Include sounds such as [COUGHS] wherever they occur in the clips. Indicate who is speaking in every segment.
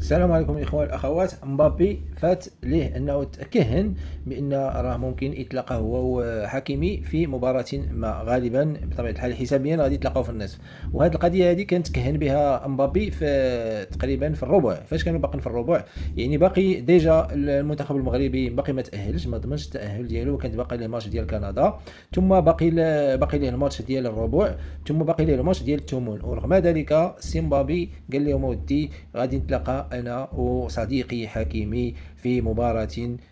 Speaker 1: السلام عليكم الاخوان الاخوات مبابي فات ليه انه تكهن بان راه ممكن يتلاقى هو وحكيمي في مباراه ما غالبا بطبيعه الحال حسابيا غادي يتلاقاو في النصف وهذه القضيه هذه كانت تكهن بها مبابي في تقريبا في الربع فاش كانوا باقين في الربع يعني باقي ديجا المنتخب المغربي باقي ما تاهلش ما ضمنش التاهل ديالو كانت باقي له الماتش ديال كندا ثم باقي باقي ليه الماتش ديال الربع ثم باقي ليه الماتش ديال الثمن ورغم ذلك سيمبابي قال لهم ودي غادي نتلاقى انا وصديقي حكيمي في مباراه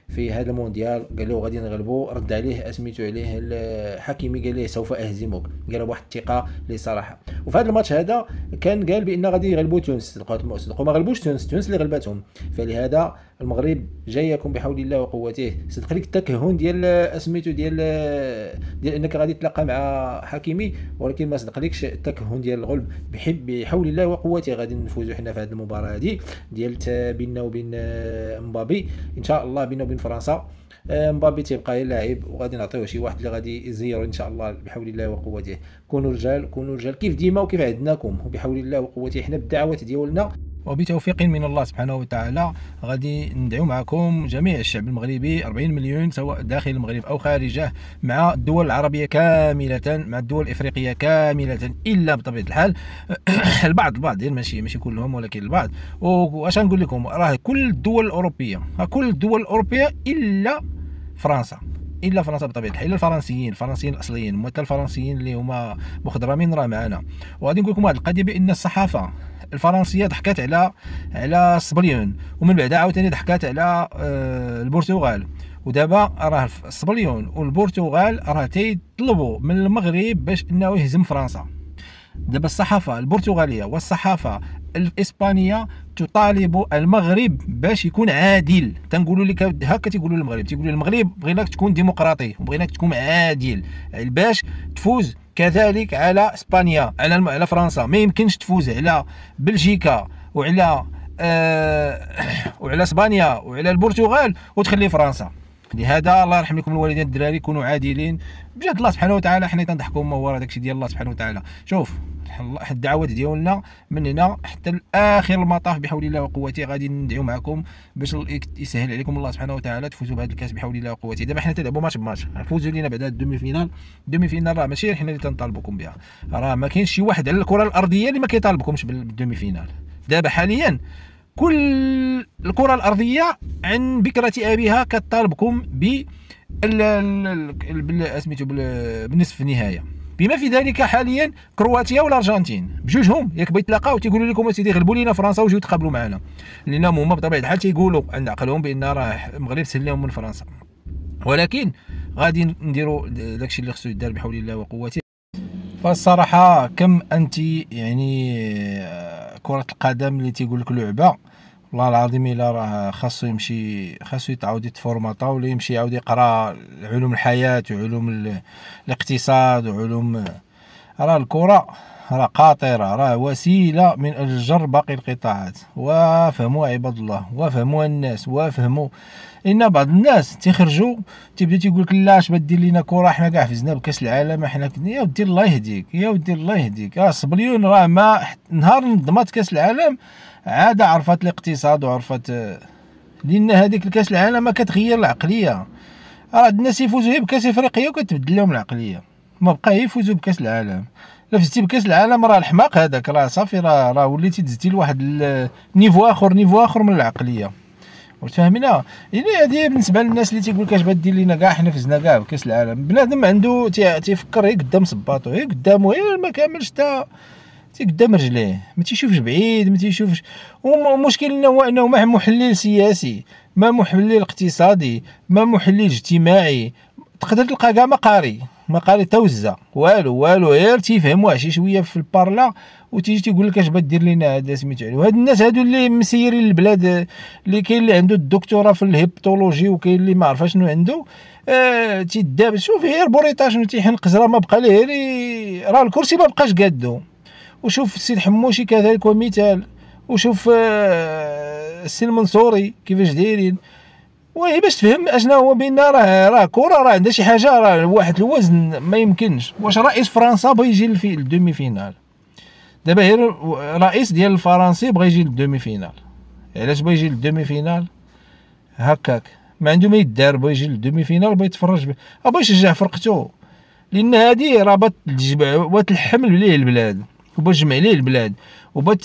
Speaker 1: في هذا المونديال قال له غادي نغلبو رد عليه اسميتو عليه حكيمي قال له سوف اهزمك قال واحد الثقه اللي صراحه وفي هذا الماتش هذا كان قال بان غادي يغلبوا تونس صدقوا صدقوا ما غلبوش تونس تونس اللي غلبتهم فلهذا المغرب جايكم بحول الله وقوته صدق لك التكهن ديال اسميتو ديال ديال انك غادي تلاقى مع حكيمي ولكن ما لكش التكهن ديال الغلب بحب بحول الله وقوته غادي نفوزوا حنا في هذه المباراه هذه ديال بيننا وبين مبابي ان شاء الله بيننا وبين فرنسا آه، مبابي تيبقى لاعب وغادي نعطيوه شي واحد اللي غادي يزيرو ان شاء الله بحول الله وقوته كونوا رجال كونوا رجال كيف ديما وكيف عدناكم وبحول الله وقوته حنا بالدعوات ديالنا وبتوفيق من الله سبحانه وتعالى غادي ندعو معكم جميع الشعب المغربي 40 مليون سواء داخل المغرب او خارجه مع الدول العربيه كامله مع الدول الافريقيه كامله الا بطبيعه الحال [COUGHS] البعض البعض يعني ماشي ماشي كلهم ولكن البعض واش نقول لكم راه كل الدول الاوروبيه كل الدول الاوروبيه الا فرنسا الا فرنسا بطبيعه الحال الفرنسيين الفرنسيين الاصليين حتى الفرنسيين اللي هما مخضرمين راه معانا وغادي نقول لكم واحد القضيه بان الصحافه الفرنسيه ضحكات على على سبليون ومن بعد عاوتاني ضحكات على آه، البرتغال ودابا راه سبليون والبرتغال راه تيطلبوا من المغرب باش انه يهزم فرنسا دابا الصحافه البرتغاليه والصحافه الاسبانيه تطالب المغرب باش يكون عادل تنقولوا لك هكا تيقولوا للمغرب تيقولوا المغرب بغيناك تكون ديمقراطي وبغيناك تكون عادل باش تفوز كذلك على اسبانيا على الم... على فرنسا ما يمكنش تفوز على بلجيكا وعلى آه [CLEARS THROAT] وعلى اسبانيا وعلى البرتغال وتخلي فرنسا لهذا الله يرحم لكم الوالدين الدراري كونوا عادلين بجد الله سبحانه وتعالى حنا تنضحكوا هو راه داكشي ديال الله سبحانه وتعالى شوف الدعوات ديالنا من هنا حتى لاخر المطاف بحول الله وقوته غادي ندعو معكم باش يسهل عليكم الله سبحانه وتعالى تفوزوا بهذا الكاس بحول الله وقوته دابا حنا تلعبوا ماتش بماتش فوزوا لينا بعد الدومي فينال الدومي فينال راه ماشي حنا اللي تنطالبوكم بها راه ما كاينش شي واحد على الكره الارضيه اللي ما كيطالبكمش بالدومي فينال دابا حاليا كل الكره الارضيه عن بكره ابيها كطالبكم ب سميتو بالنصف النهايه بما في ذلك حاليا كرواتيا والارجنتين بجوجهم ياك بيتلاقاو تيقولوا لكم اسيدي غلبوا لينا فرنسا وجيو تقابلوا معنا لان هما بطبيعه الحال تيقولوا عند عقلهم بان راه المغرب سلمهم من فرنسا ولكن غادي نديروا داكشي اللي خصو يدار بحول الله وقوته فالصراحه كم انت يعني آه، كره القدم اللي تيقول لك لعبه والله العظيم الا راه خاصو يمشي خاصو يتعاود يتفورماطا ولا يمشي يعاود يقرا علوم الحياه وعلوم الاقتصاد وعلوم راه الكره راه قاطره راه وسيله من اجل جر باقي القطاعات وافهموا عباد الله وافهموا الناس وافهموا ان بعض الناس تيخرجوا تيبدا تيقول لك لا اش بدير لينا كره حنا كاع فزنا بكاس العالم حنا يا ودي الله يهديك يا ودي الله يهديك اه صبليون راه ما نهار نظمات كاس العالم عاد عرفت الاقتصاد وعرفت آه، لان هذيك الكاس العالم كتغير العقليه راه الناس يفوزوا هي بكاس افريقيا وكتبدل لهم العقليه ما بقى يفوزوا بكاس العالم لا فزتي بكاس العالم راه الحماق هذاك راه صافي راه راه وليتي دزتي لواحد نيفو اخر نيفو اخر من العقليه واش فاهمينا يعني هذه بالنسبه للناس اللي تيقول لك اش دير لينا كاع حنا فزنا كاع بكاس العالم بنادم عنده تيفكر غير قدام صباطو غير قدامو غير ما كاملش حتى قدام رجليه ما تيشوفش بعيد ما تيشوفش والمشكل انه هو انه ما محلل سياسي ما محلل اقتصادي ما محلل اجتماعي تقدر تلقى كاع ما قاري ما قال وزه والو والو غير تيفهموها شي شويه في البارلا وتيجي تيقول لك اش بغات دير لنا هذا سميتو عليه هاد الناس هادو اللي مسيرين البلاد اللي كاين اللي عنده الدكتوراه في الهيبتولوجي وكاين اللي ما شنو عنده آه تيداب شوف غير بوريطا شنو تيحن قزره ما بقى ليه راه الكرسي ما بقاش قادو وشوف السيد حموشي كذلك ومثال وشوف آه السيد المنصوري كيفاش دايرين باش تفهم اشنا هو بان راه راه كره راه عندها شي حاجه راه واحد الوزن ما يمكنش واش رئيس فرنسا بغى يجي في الدومي فينال دابا غير رئيس ديال الفرنسي بغى يجي للدومي فينال علاش بغى يجي للدومي فينال هكاك ما عنده ما يدار بغى يجي للدومي فينال بغى يتفرج بغى يشجع فرقته لان هذه راه بتجمع وتلحم ليه البلاد وباش تجمع ليه البلاد وباش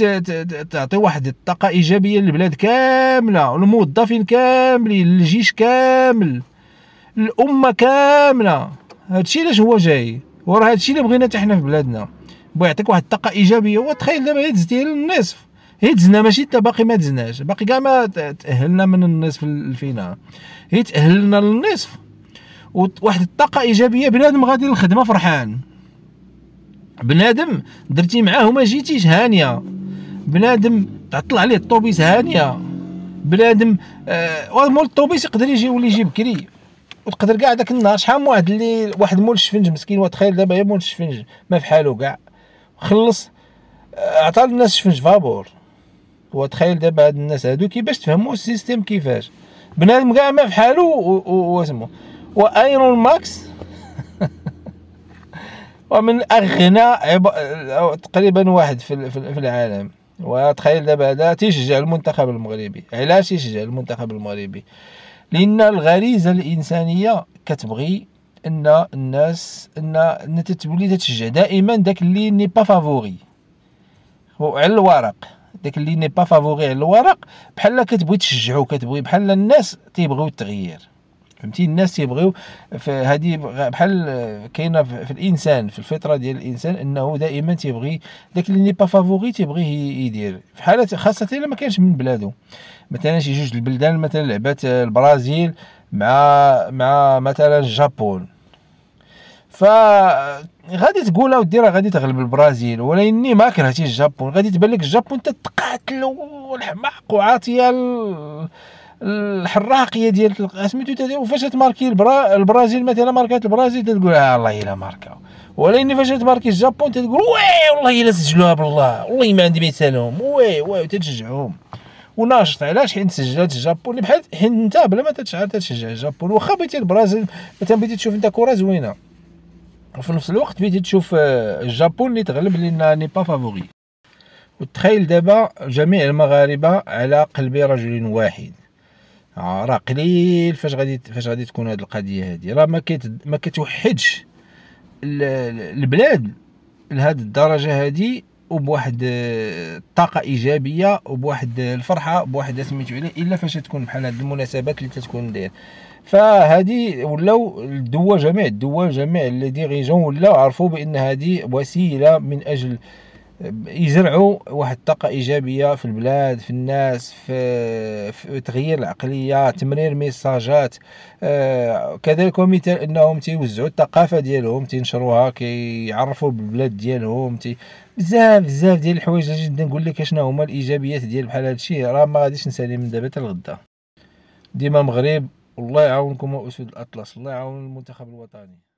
Speaker 1: تعطي واحد الطاقه ايجابيه للبلاد كامله والموظفين كاملين الجيش كامل الامه كامله هادشي علاش هو جاي وراه هادشي اللي بغينا حتى حنا في بلادنا بغا يعطيك واحد الطاقه ايجابيه وتخيل دابا دزتي للنصف هي دزنا ماشي حتى باقي ما تزناش باقي كاع ما تاهلنا من النصف الفينال هي تاهلنا للنصف وواحد الطاقه ايجابيه بنادم غادي للخدمه فرحان بنادم درتي معاه وما جيتيش هانيه بنادم تعطل عليه الطوبيس هانيه بنادم آه مول الطوبيس يقدر يجي يولي يجي بكري وتقدر كاع داك النهار شحال من واحد اللي واحد مول الشفنج مسكين وتخيل دابا يا مول الشفنج ما في حالو كاع خلص آه، عطى الناس الشفنج فابور وتخيل دابا هاد الناس هادو كيفاش تفهموا السيستيم كيفاش بنادم كاع ما في حالو واسمو وايرون ماكس ومن اغنى تقريبا واحد في العالم وتخيل دابا هذا تيشجع المنتخب المغربي علاش تيشجع المنتخب المغربي لان الغريزه الانسانيه كتبغي ان الناس ان ان تتولي تتشجع دائما داك اللي ني با فافوري على الورق داك اللي ني با فافوري على الورق بحال كتبغي تشجعو كتبغي بحال الناس تيبغيو التغيير فهمتي الناس تيبغيو هذه بحال كاينه في الانسان في الفطره ديال الانسان انه دائما تيبغي داك اللي با فافوري تيبغيه يدير في حاله خاصه الا ما كانش من بلادو مثلا شي جوج البلدان مثلا لعبات البرازيل مع مع مثلا الجابون ف غادي تقول اودي راه غادي تغلب البرازيل ولكني ما كرهتيش الجابون غادي تبان لك الجابون تتقاتل والحماق وعاطيه ال... الحراقيه ديال سميتو تدير وفاش تماركي البرا البرازيل مثلا ماركات البرازيل تقول آه الله الا ولا ولكن فاش تماركي الجابون تقول وي والله الا سجلوها بالله والله ما عندي ما يسالهم وي وي تتشجعهم وناشط علاش حين سجلت الجابون بحال حين انت بلا ما تتشعر تتشجع الجابون واخا بيتي البرازيل مثلا بيتي تشوف انت كره زوينه وفي نفس الوقت بيتي تشوف آه، الجابون اللي تغلب لان ني با فافوري وتخيل دابا جميع المغاربه على قلب رجل واحد آه، راه قليل فاش غادي فاش غادي تكون هذه القضيه هذه راه ما كيت ما كتوحدش البلاد لهذه الدرجه هذه وبواحد الطاقه آه، ايجابيه وبواحد آه، الفرحه بواحد سميتو عليه الا فاش تكون بحال هذه المناسبات اللي تتكون داير فهذه ولاو الدول جميع الدول جميع الذي غيجون ولاو عرفوا بان هذه وسيله من اجل يزرعوا واحد الطاقة إيجابية في البلاد في الناس في, في تغيير العقلية تمرير ميساجات آه، كذلك ومثال أنهم تيوزعوا الثقافة ديالهم تينشروها كيعرفوا بالبلاد ديالهم تي بزاف بزاف ديال الحوايج جدا نقول لك اشنا هما الايجابيات ديال بحال الشيء راه ما غاديش نسالي من دابا حتى لغدا ديما مغرب والله يعاونكم واسود الاطلس الله يعاون المنتخب الوطني